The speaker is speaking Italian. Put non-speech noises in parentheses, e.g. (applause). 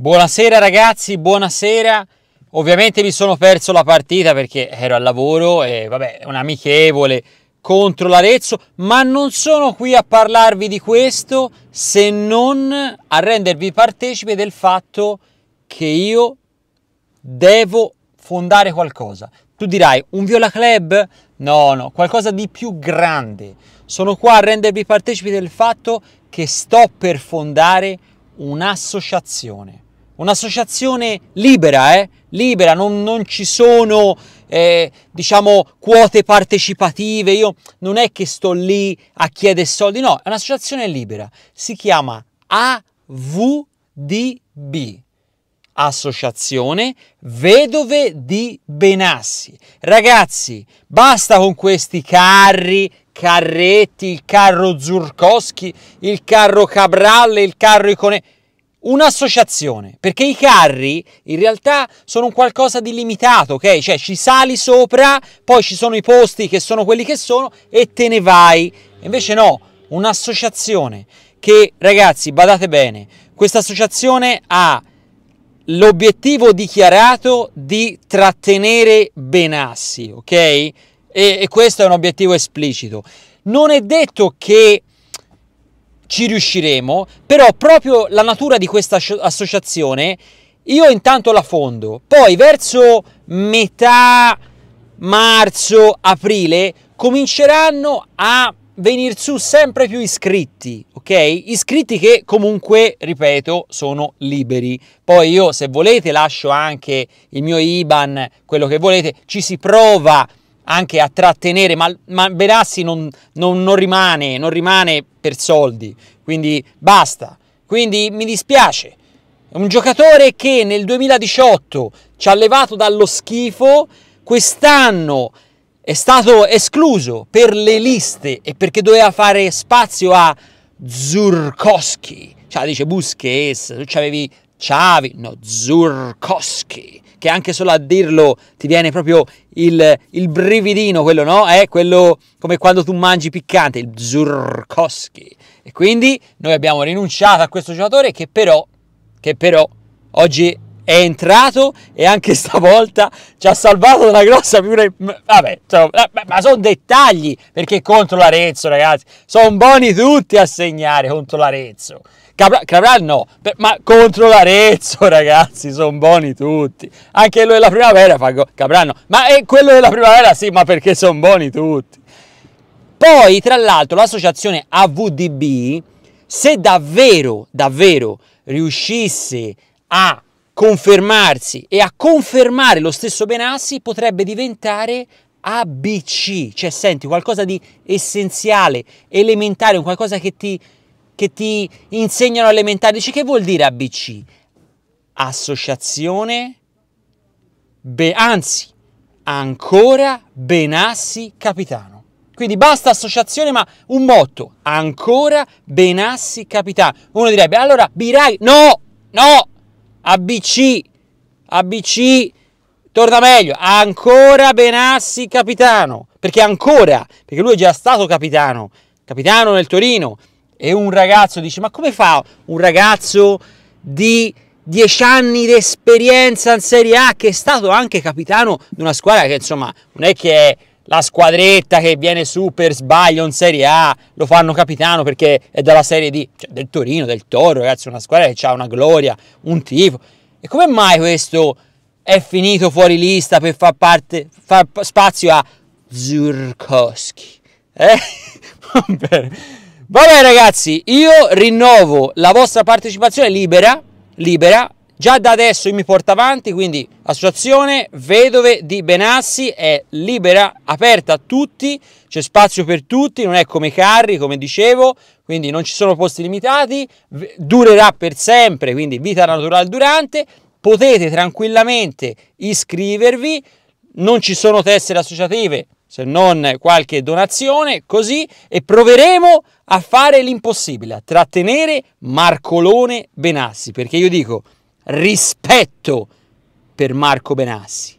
Buonasera ragazzi, buonasera. Ovviamente mi sono perso la partita perché ero al lavoro e vabbè, un amichevole contro l'Arezzo, ma non sono qui a parlarvi di questo se non a rendervi partecipe del fatto che io devo fondare qualcosa. Tu dirai un Viola Club? No, no, qualcosa di più grande. Sono qua a rendervi partecipi del fatto che sto per fondare un'associazione. Un'associazione libera, eh? libera, non, non ci sono eh, diciamo quote partecipative, io non è che sto lì a chiedere soldi, no, è un'associazione libera, si chiama AVDB. Associazione Vedove di Benassi. Ragazzi, basta con questi carri, carretti, il carro Zurkowski, il carro Cabralle, il carro Icone un'associazione, perché i carri in realtà sono un qualcosa di limitato, ok? Cioè ci sali sopra, poi ci sono i posti che sono quelli che sono e te ne vai. Invece no, un'associazione che, ragazzi, badate bene, questa associazione ha l'obiettivo dichiarato di trattenere Benassi, ok? E, e questo è un obiettivo esplicito. Non è detto che ci riusciremo, però proprio la natura di questa associazione io intanto la fondo, poi verso metà marzo, aprile cominceranno a venir su sempre più iscritti, ok? Iscritti che comunque, ripeto, sono liberi. Poi io se volete lascio anche il mio IBAN, quello che volete, ci si prova anche a trattenere, ma, ma Benassi non, non, non, rimane, non rimane per soldi, quindi basta. Quindi mi dispiace, un giocatore che nel 2018 ci ha levato dallo schifo, quest'anno è stato escluso per le liste e perché doveva fare spazio a Zurkowski. Cioè dice Busquets, tu c'avevi Xavi, no Zurkowski che anche solo a dirlo ti viene proprio il, il brividino, quello no? È quello come quando tu mangi piccante, il Zurkowski. E quindi noi abbiamo rinunciato a questo giocatore che però, che però oggi è entrato e anche (laughs) stavolta ci ha salvato dalla grossa figura. Vabbè, eh, ma sono dettagli perché contro l'Arezzo, ragazzi, sono buoni tutti a segnare contro l'Arezzo. Capra, Cabral no, ma contro l'Arezzo, (laughs) ragazzi, sono buoni tutti. Anche quello della primavera fa go- Cabral no. Ma è quello della primavera sì, ma perché sono buoni tutti. Poi, tra l'altro, l'associazione AVDB, se davvero, davvero riuscisse a confermarsi e a confermare lo stesso Benassi potrebbe diventare ABC, cioè senti qualcosa di essenziale, elementare, qualcosa che ti, che ti insegnano elementare. Dici che vuol dire ABC? Associazione, be, anzi, ancora Benassi capitano. Quindi basta associazione, ma un motto, ancora Benassi capitano. Uno direbbe, allora Biraghi, no, no, ABC, ABC torna meglio, ancora Benassi capitano, perché ancora, perché lui è già stato capitano, capitano nel Torino, e un ragazzo dice, ma come fa un ragazzo di 10 anni di esperienza in Serie A che è stato anche capitano di una squadra che insomma non è che è la squadretta che viene su per sbaglio in Serie A, lo fanno capitano perché è della Serie D, cioè del Torino, del Toro, ragazzi, una squadra che ha una gloria, un tifo. E come mai questo è finito fuori lista per far, parte, far spazio a Zurkowski? Eh? Vabbè. (laughs) Vabbè ragazzi, io rinnovo la vostra partecipazione libera, libera Già da adesso io mi porto avanti, quindi associazione vedove di Benassi è libera, aperta a tutti, c'è spazio per tutti, non è come i carri, come dicevo, quindi non ci sono posti limitati, durerà per sempre, quindi vita naturale durante, potete tranquillamente iscrivervi, non ci sono tessere associative se non qualche donazione, così, e proveremo a fare l'impossibile, a trattenere Marcolone Benassi, perché io dico rispetto per Marco Benassi.